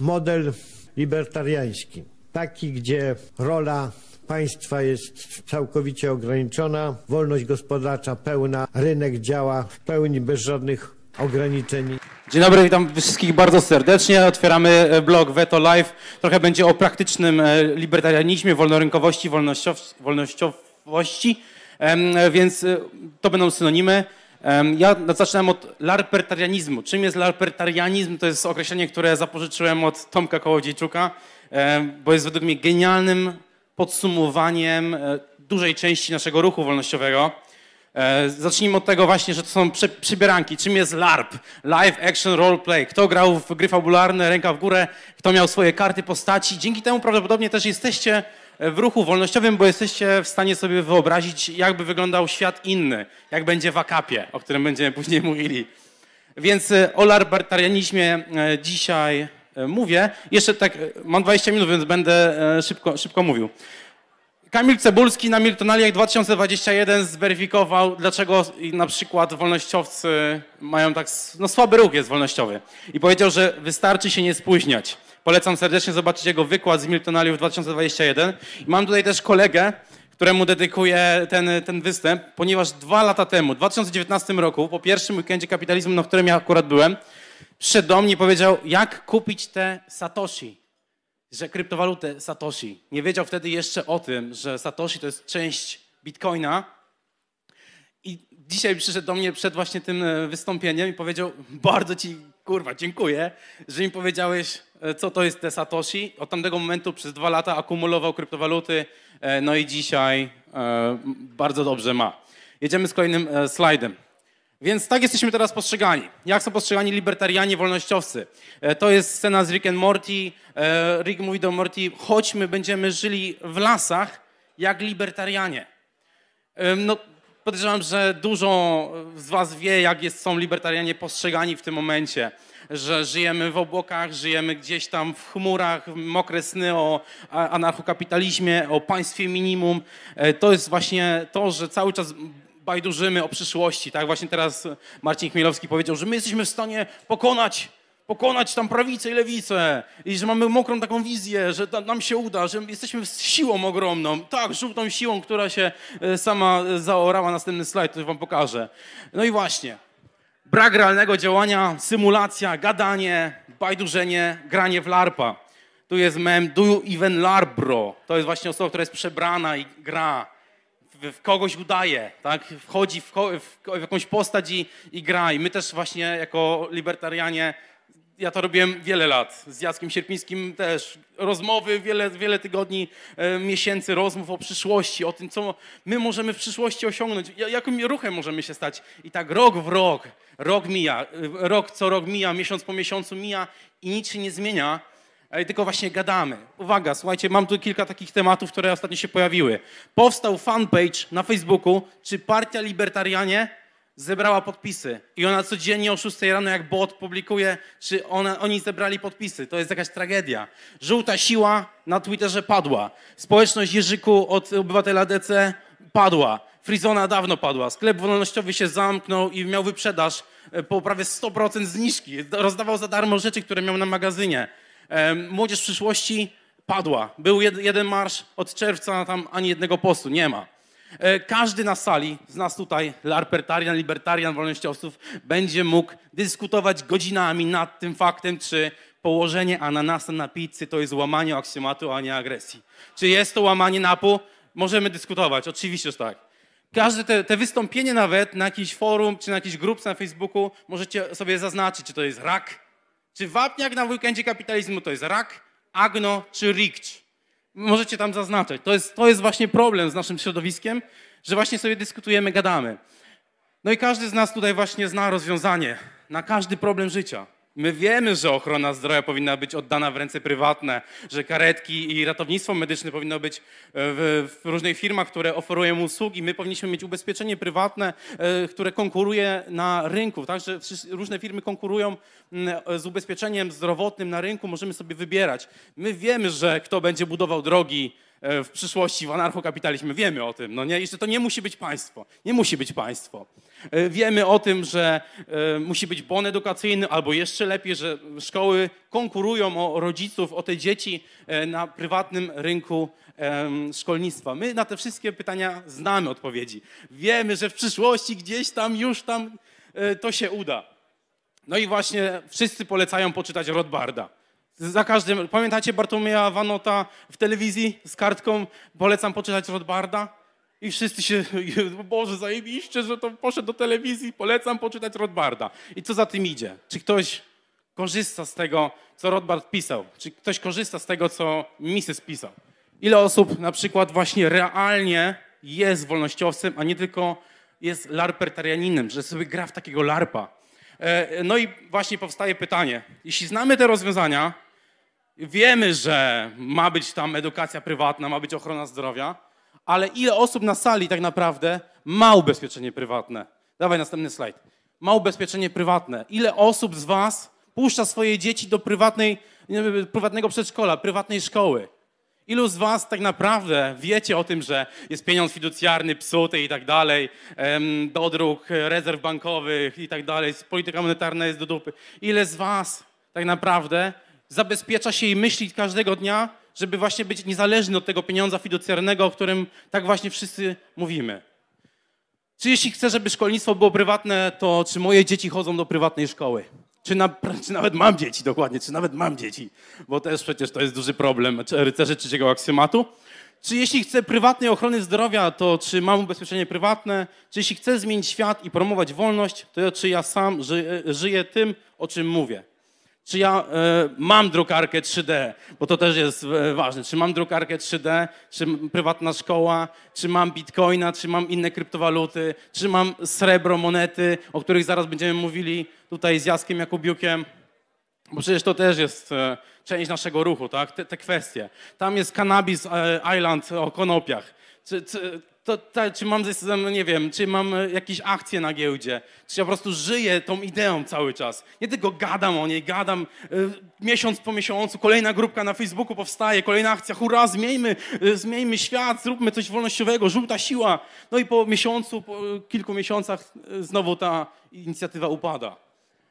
model libertariański. Taki, gdzie rola państwa jest całkowicie ograniczona, wolność gospodarcza pełna, rynek działa w pełni bez żadnych ograniczeń. Dzień dobry, witam wszystkich bardzo serdecznie. Otwieramy e, blog Veto Live. Trochę będzie o praktycznym e, libertarianizmie, wolnorynkowości, wolnościowości, e, więc to będą synonimy. Ja zaczynam od larpertarianizmu. Czym jest larpertarianizm? To jest określenie, które zapożyczyłem od Tomka Kołodziejczuka, bo jest według mnie genialnym podsumowaniem e, dużej części naszego ruchu wolnościowego. E, zacznijmy od tego właśnie, że to są przybieranki. Czym jest LARP? Live Action Role Play. Kto grał w gry fabularne, ręka w górę, kto miał swoje karty postaci. Dzięki temu prawdopodobnie też jesteście w ruchu wolnościowym, bo jesteście w stanie sobie wyobrazić, jakby wyglądał świat inny, jak będzie w akapie, o którym będziemy później mówili. Więc e, o libertarianizmie e, dzisiaj e, mówię. Jeszcze tak, mam 20 minut, więc będę szybko, szybko mówił. Kamil Cebulski na Miltonaliach 2021 zweryfikował, dlaczego na przykład wolnościowcy mają tak, no słaby ruch jest wolnościowy. I powiedział, że wystarczy się nie spóźniać. Polecam serdecznie zobaczyć jego wykład z Miltonaliów 2021. I mam tutaj też kolegę, któremu dedykuję ten, ten występ, ponieważ dwa lata temu, w 2019 roku, po pierwszym weekendzie kapitalizmu, na którym ja akurat byłem, przyszedł do mnie i powiedział, jak kupić te Satoshi, że kryptowalutę Satoshi. Nie wiedział wtedy jeszcze o tym, że Satoshi to jest część Bitcoina. I dzisiaj przyszedł do mnie przed właśnie tym e, wystąpieniem i powiedział, bardzo ci, kurwa, dziękuję, że mi powiedziałeś, E, co to jest te Satoshi. Od tamtego momentu przez dwa lata akumulował kryptowaluty, e, no i dzisiaj e, bardzo dobrze ma. Jedziemy z kolejnym slajdem. Więc tak jesteśmy teraz postrzegani. Jak są postrzegani libertarianie, wolnościowcy? To jest scena z Rick and Morty. Rick mówi do Morty, chodźmy, będziemy żyli w lasach jak libertarianie. No, podejrzewam, że dużo z was wie, jak jest, są libertarianie postrzegani w tym momencie że żyjemy w obłokach, żyjemy gdzieś tam w chmurach, mokre sny o anarchokapitalizmie, o państwie minimum. E, to jest właśnie to, że cały czas bajdurzymy o przyszłości, tak? Właśnie teraz Marcin Chmielowski powiedział, że my jesteśmy w stanie pokonać pokonać tam prawicę i lewicę i że mamy mokrą taką wizję, że nam się uda, że jesteśmy siłą ogromną, tak, żółtą siłą, która się e, sama zaorała, następny slajd, to wam pokażę. No i właśnie, brak realnego działania, symulacja, gadanie, bajdurzenie, granie w larpa. Tu jest mem Do you even larp, bro? To jest właśnie osoba, która jest przebrana i gra. W, w kogoś udaje, tak? Wchodzi w, w, w jakąś postać i, i gra. I my też właśnie jako libertarianie ja to robiłem wiele lat. Z Jackiem Sierpińskim też. Rozmowy, wiele, wiele tygodni, e, miesięcy rozmów o przyszłości, o tym, co my możemy w przyszłości osiągnąć, jakim ruchem możemy się stać. I tak rok w rok Rok mija, y, rok co rok mija, miesiąc po miesiącu mija i nic się nie zmienia, tylko właśnie gadamy. Uwaga, słuchajcie, mam tu kilka takich tematów, które ostatnio się pojawiły. Powstał fanpage na Facebooku, czy Partia Libertarianie zebrała podpisy i ona codziennie o 6 rano jak bot publikuje, czy ona, oni zebrali podpisy. To jest jakaś tragedia. Żółta siła na Twitterze padła. Społeczność Jerzyku od obywatela DC padła. Frizona dawno padła. Sklep wolnościowy się zamknął i miał wyprzedaż e, po prawie 100% zniżki. Rozdawał za darmo rzeczy, które miał na magazynie. Młodzież przyszłości padła. Był jeden marsz od czerwca, tam ani jednego postu nie ma. E, każdy na sali z nas tutaj, larpertarian, libertarian, wolnościowców, będzie mógł dyskutować godzinami nad tym faktem, czy położenie ananasa na pizzy to jest łamanie aksjomatu, a nie agresji. Czy jest to łamanie napu? Możemy dyskutować, oczywiście, że tak. Każde te, te, wystąpienie nawet na jakiś forum czy na jakiejś grupce na Facebooku możecie sobie zaznaczyć, czy to jest rak, czy wapniak na weekendzie kapitalizmu to jest rak, agno czy rikcz. Możecie tam zaznaczać. To jest, to jest właśnie problem z naszym środowiskiem, że właśnie sobie dyskutujemy, gadamy. No i każdy z nas tutaj właśnie zna rozwiązanie na każdy problem życia. My wiemy, że ochrona zdrowia powinna być oddana w ręce prywatne, że karetki i ratownictwo medyczne powinno być e, w, w różnych firmach, które oferują usługi. My powinniśmy mieć ubezpieczenie prywatne, e, które konkuruje na rynku. Także różne firmy konkurują e, z ubezpieczeniem zdrowotnym na rynku, możemy sobie wybierać. My wiemy, że kto będzie budował drogi, E, w przyszłości w anarchokapitalizmie. Wiemy o tym, no nie? I że to nie musi być państwo. Nie musi być państwo. E, wiemy o tym, że e, musi być bon edukacyjny, albo jeszcze lepiej, że szkoły konkurują o rodziców, o te dzieci na prywatnym rynku szkolnictwa. My na te wszystkie pytania znamy odpowiedzi. Wiemy, że w przyszłości gdzieś tam, już tam to się uda. No i właśnie wszyscy polecają poczytać Rothbarda. Za każdym, pamiętacie Bartłomieja Wanota w telewizji z kartką? Polecam poczytać Rodbarda. I wszyscy się, Boże, zajebiście, że to poszedł do telewizji, polecam poczytać Rodbarda. I co za tym idzie? Czy ktoś korzysta z tego, co Rodbard pisał? Czy ktoś korzysta z tego, co Mises pisał? Ile osób na przykład właśnie realnie jest wolnościowcem, a nie tylko jest larpertarianinem, że sobie gra w takiego larpa? E, no i właśnie powstaje pytanie, jeśli znamy te rozwiązania, Wiemy, że ma być tam edukacja prywatna, ma być ochrona zdrowia, ale ile osób na sali tak naprawdę ma ubezpieczenie prywatne? Dawaj następny slajd. Ma ubezpieczenie prywatne. Ile osób z was puszcza swoje dzieci do prywatnej, prywatnego przedszkola, prywatnej szkoły? Ilu z was tak naprawdę wiecie o tym, że jest pieniądz fiducjarny, psuty i tak dalej, do dróg, rezerw bankowych i tak dalej, polityka monetarna jest do dupy? Ile z was tak naprawdę zabezpiecza się i myśli każdego dnia, żeby właśnie być niezależny od tego pieniądza fiducjarnego, o którym tak właśnie wszyscy mówimy. Czy jeśli chcę, żeby szkolnictwo było prywatne, to czy moje dzieci chodzą do prywatnej szkoły? Czy, na, czy, nawet mam dzieci, dokładnie, czy nawet mam dzieci, bo też przecież to jest duży problem rycerzy trzeciego aksjomatu. Czy jeśli chcę prywatnej ochrony zdrowia, to czy mam ubezpieczenie prywatne? Czy jeśli chcę zmienić świat i promować wolność, to czy ja sam ży, żyję tym, o czym mówię? czy ja y, mam drukarkę 3D, bo to też jest y, ważne, czy mam drukarkę 3D, czy prywatna szkoła, czy mam bitcoina, czy mam inne kryptowaluty, czy mam srebro, monety, o których zaraz będziemy mówili tutaj z Jaskiem Jakubiukiem, bo przecież to też jest y, część naszego ruchu, tak, te, te kwestie. Tam jest Cannabis Island o konopiach. Czy, czy, to, to, czy mam, nie wiem, czy mam e, jakieś akcje na giełdzie, czy ja po prostu żyję tą ideą cały czas. Nie tylko gadam o niej, gadam y, miesiąc po miesiącu, kolejna grupka na Facebooku powstaje, kolejna akcja, hurra, zmiejmy, y, e, zmiejmy świat, zróbmy coś wolnościowego, żółta siła. No i po miesiącu, po kilku miesiącach y, znowu ta inicjatywa upada.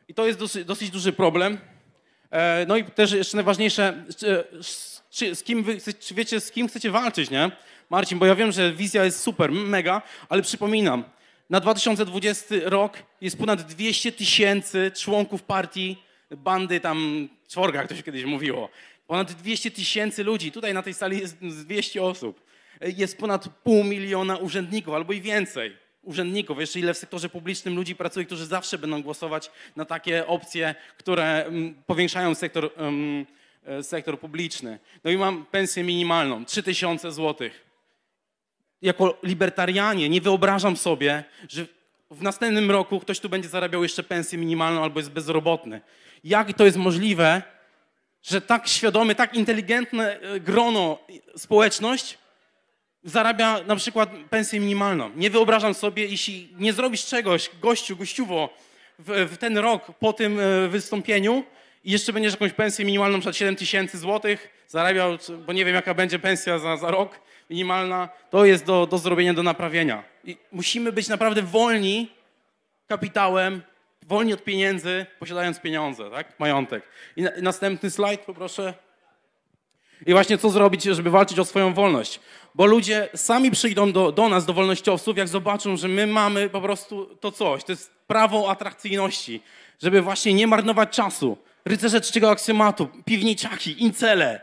I to jest dosyć, dosyć duży problem. E, no i też jeszcze najważniejsze, czy, czy, z kim wy, czy wiecie, z kim chcecie walczyć, nie? Marcin, bo ja wiem, że wizja jest super, mega, ale przypominam, na 2020 rok jest ponad 200 tysięcy członków partii bandy tam czworga, jak to się kiedyś mówiło. Ponad 200 tysięcy ludzi. Tutaj na tej sali jest 200 osób. Jest ponad pół miliona urzędników albo i więcej urzędników. Jeszcze ile w sektorze publicznym ludzi pracuje, którzy zawsze będą głosować na takie opcje, które mm, powiększają sektor, mm, e, sektor publiczny. No i mam pensję minimalną, 3000 złotych jako libertarianie nie wyobrażam sobie, że w następnym roku ktoś tu będzie zarabiał jeszcze pensję minimalną albo jest bezrobotny. Jak to jest możliwe, że tak świadomy, tak inteligentne e, grono, społeczność zarabia na przykład pensję minimalną. Nie wyobrażam sobie, jeśli nie zrobisz czegoś, gościu, gościuwo, w, w ten rok po tym e, wystąpieniu i jeszcze będziesz jakąś pensję minimalną, na przykład 7 tysięcy złotych zarabiał, bo nie wiem jaka będzie pensja za, za rok, minimalna, to jest do, do zrobienia, do naprawienia. I musimy być naprawdę wolni kapitałem, wolni od pieniędzy, posiadając pieniądze, tak? majątek. I, na, następny slajd poproszę. I właśnie co zrobić, żeby walczyć o swoją wolność? Bo ludzie sami przyjdą do, do nas, do wolnościowców, jak zobaczą, że my mamy po prostu to coś. To jest prawo atrakcyjności, żeby właśnie nie marnować czasu. Rycerze trzeciego aksjomatu, piwniczaki, incele,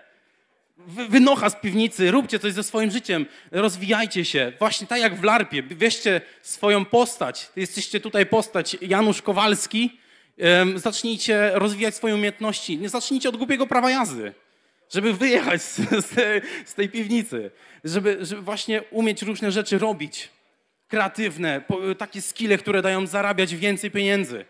wynocha z piwnicy, róbcie coś ze swoim życiem, rozwijajcie się. Właśnie tak jak w larpie, weźcie swoją postać. Jesteście tutaj postać Janusz Kowalski. Zacznijcie rozwijać swoje umiejętności. Nie zacznijcie od głupiego prawa jazdy, żeby wyjechać z, z, tej piwnicy, żeby, żeby właśnie umieć różne rzeczy robić. Kreatywne, takie skille, które dają zarabiać więcej pieniędzy.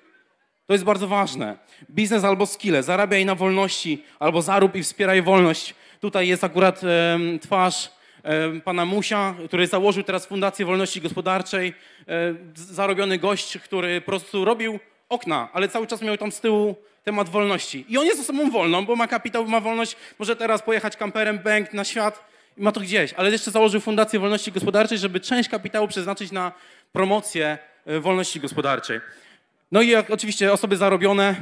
To jest bardzo ważne. Biznes albo skille. Zarabiaj na wolności, albo zarób i wspieraj wolność. Tutaj jest akurat twarz pana Musia, który założył teraz Fundację Wolności Gospodarczej. E, zarobiony gość, który po prostu robił okna, ale cały czas miał tam z tyłu temat wolności. I on jest osobą wolną, bo ma kapitał, ma wolność, może teraz pojechać kamperem bank na świat i ma to gdzieś, ale jeszcze założył Fundację Wolności Gospodarczej, żeby część kapitału przeznaczyć na promocję e, wolności gospodarczej. No i oczywiście osoby zarobione,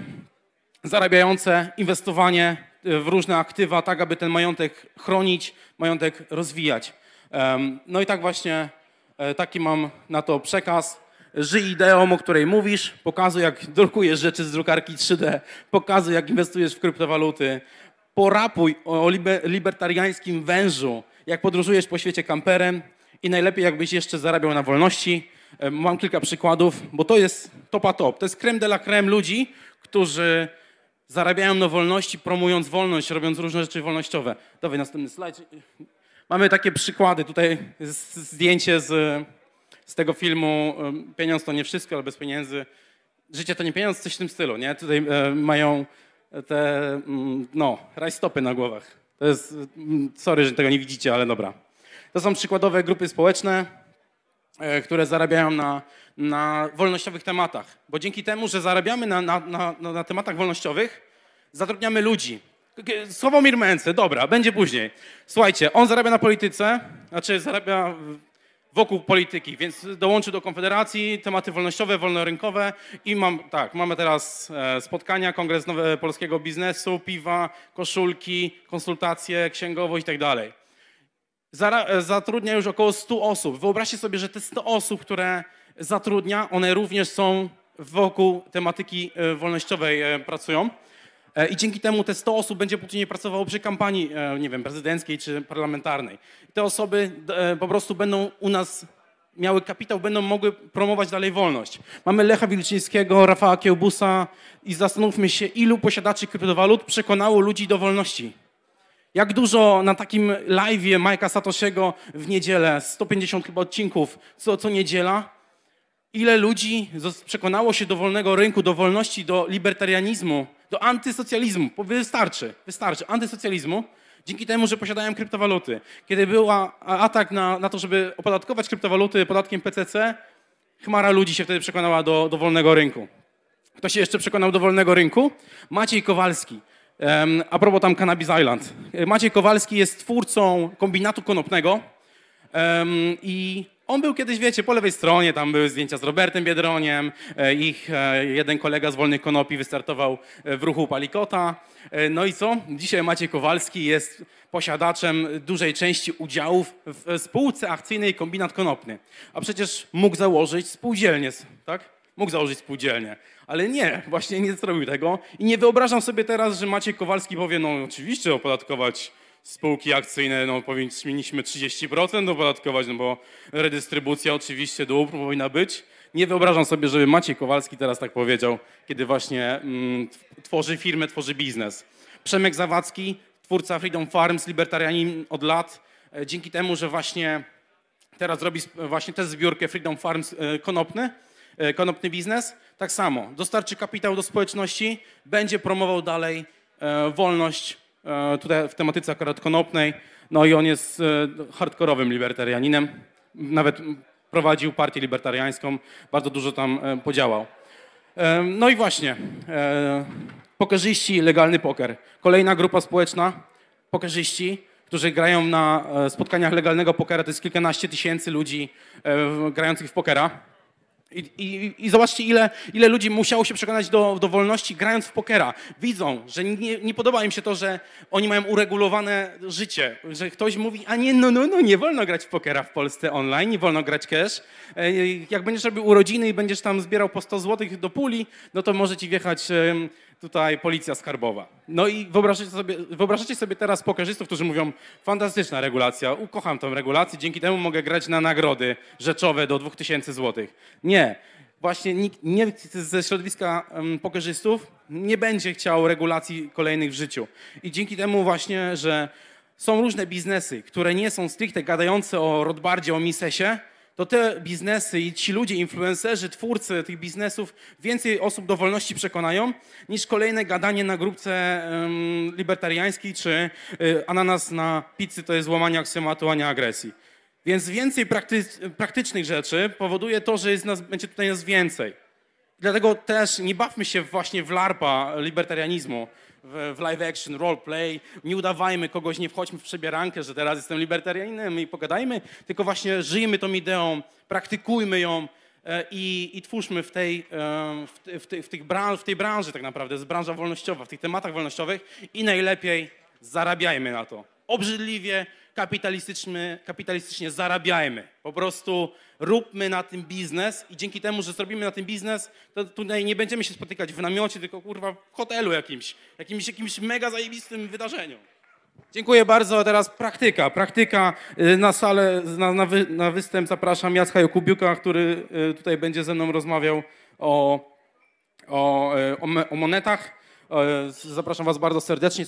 zarabiające, inwestowanie, E, w różne aktywa, tak aby ten majątek chronić, majątek rozwijać. No i tak właśnie, e, taki mam na to przekaz. Żyj ideą, o której mówisz, pokazuj jak drukujesz rzeczy z drukarki 3D, pokazuj jak inwestujesz w kryptowaluty, porapuj o libertariańskim wężu, jak podróżujesz po świecie kamperem i najlepiej jakbyś jeszcze zarabiał na wolności. Mam kilka przykładów, bo to jest topa top. To jest creme de la creme ludzi, którzy zarabiają na wolności, promując wolność, robiąc różne rzeczy wolnościowe. Dawaj następny slajd. Mamy takie przykłady. Tutaj zdjęcie z, z tego filmu Pieniądz to nie wszystko, ale bez pieniędzy. Życie to nie pieniądz, coś w tym stylu, nie? Tutaj e, mają te, mm, no, rajstopy na głowach. To jest, mm, sorry, że tego nie widzicie, ale dobra. To są przykładowe grupy społeczne E, które zarabiają na, na wolnościowych tematach. Bo dzięki temu, że zarabiamy na, na, na, na tematach wolnościowych, zatrudniamy ludzi. Sławomir Męce, dobra, będzie później. Słuchajcie, on zarabia na polityce, znaczy zarabia wokół polityki, więc dołączy do Konfederacji, tematy wolnościowe, wolnorynkowe i mam, tak, mamy teraz e, spotkania, kongres polskiego biznesu, piwa, koszulki, konsultacje, księgowość i tak dalej. E, zatrudnia już około 100 osób. Wyobraźcie sobie, że te 100 osób, które zatrudnia, one również są wokół tematyki e, wolnościowej e, pracują. I dzięki temu te 100 osób będzie później pracowało przy kampanii, nie wiem, prezydenckiej czy parlamentarnej. Te osoby po prostu będą u nas miały kapitał, będą mogły promować dalej wolność. Mamy Lecha Wilczyńskiego, Rafała Kiełbusa i zastanówmy się, ilu posiadaczy kryptowalut przekonało ludzi do wolności. Jak dużo na takim live'ie Majka Satosiego w niedzielę, 150 chyba odcinków co, co niedziela, ile ludzi przekonało się do wolnego rynku, do wolności, do libertarianizmu, do antysocjalizmu, wystarczy, wystarczy, antysocjalizmu, dzięki temu, że posiadają kryptowaluty. Kiedy był atak na, na to, żeby opodatkować kryptowaluty podatkiem PCC, chmara ludzi się wtedy przekonała do, do wolnego rynku. Kto się jeszcze przekonał do wolnego rynku? Maciej Kowalski. A propos tam Cannabis Island. Maciej Kowalski jest twórcą kombinatu konopnego i on był kiedyś, wiecie, po lewej stronie, tam były zdjęcia z Robertem Biedroniem, e, ich e, jeden kolega z Wolnych Konopi wystartował e, w ruchu Palikota. No i co? Dzisiaj Maciej Kowalski jest posiadaczem dużej części udziałów w spółce akcyjnej Kombinat Konopny. A przecież mógł założyć spółdzielnię, tak? mógł założyć spółdzielnię. Ale nie, właśnie nie zrobił tego i nie wyobrażam sobie teraz, że Maciej Kowalski powie, no oczywiście opodatkować spółki akcyjne, no powinniśmy 30% opodatkować, no bo redystrybucja oczywiście dóbr powinna być. Nie wyobrażam sobie, żeby Maciej Kowalski teraz tak powiedział, kiedy właśnie mm, tworzy firmę, tworzy biznes. Przemek Zawadzki, twórca Freedom Farms, libertarianin od lat, e, dzięki temu, że właśnie teraz robi właśnie tę zbiórkę Freedom Farms e, konopny, E, konopny biznes, tak samo dostarczy kapitał do społeczności, będzie promował dalej e, wolność e, tutaj w tematyce akurat konopnej, no i on jest hardkorowym libertarianinem, nawet prowadził partię libertariańską, bardzo dużo tam podziałał. No i właśnie, pokerzyści, legalny poker. Kolejna grupa społeczna, pokerzyści, którzy grają na spotkaniach legalnego pokera, to jest kilkanaście tysięcy ludzi grających w pokera. I, i, I, zobaczcie, ile, ile ludzi musiało się przekonać do, do wolności, grając w pokera. Widzą, że nie, nie podoba im się to, że oni mają uregulowane życie. Że ktoś mówi, a nie, no, no, no, nie wolno grać w pokera w Polsce online, nie wolno grać cash. E, jak będziesz robił urodziny i będziesz tam zbierał po 100 zł do puli, no to może ci wjechać tutaj policja skarbowa. No i wyobrażacie sobie, wyobrażacie sobie teraz pokerzystów, którzy mówią, fantastyczna regulacja, ukocham tą regulację, dzięki temu mogę grać na nagrody rzeczowe do 2000 zł. Nie, właśnie nikt, nikt ze środowiska pokerzystów nie będzie chciał regulacji kolejnych w życiu. I dzięki temu właśnie, że są różne biznesy, które nie są stricte gadające o Rodbardzie, o Misesie, to te biznesy i ci ludzie, influencerzy, twórcy tych biznesów więcej osób do wolności przekonają niż kolejne gadanie na grupce um, libertariańskiej czy y, ananas na pizzy to jest łamanie aksjomatu, a nie agresji. Więc więcej prakty praktycznych rzeczy powoduje to, że nas, będzie tutaj nas więcej. Dlatego też nie bawmy się właśnie w larpa libertarianizmu, w, w live action, role play. Nie udawajmy kogoś, nie wchodźmy w przebierankę, że teraz jestem libertarianinem i pogadajmy, tylko właśnie żyjmy tą ideą, praktykujmy ją e, i, i twórzmy w tej, e, w, w, w, tych bran, w tej branży tak naprawdę, z branża wolnościowa, w tych tematach wolnościowych i najlepiej zarabiajmy na to. Obrzydliwie, kapitalistycznie, kapitalistycznie zarabiajmy. Po prostu róbmy na tym biznes i dzięki temu, że zrobimy na tym biznes, to tutaj nie będziemy się spotykać w namiocie, tylko kurwa w hotelu jakimś, jakimś, jakimś mega zajebistym wydarzeniu. Dziękuję bardzo. Teraz praktyka. Praktyka y, na salę, na, na, wy, na występ zapraszam Jacka Jokubiuka, który y, tutaj będzie ze mną rozmawiał o, o, y, o, o monetach. Zapraszam Was bardzo serdecznie.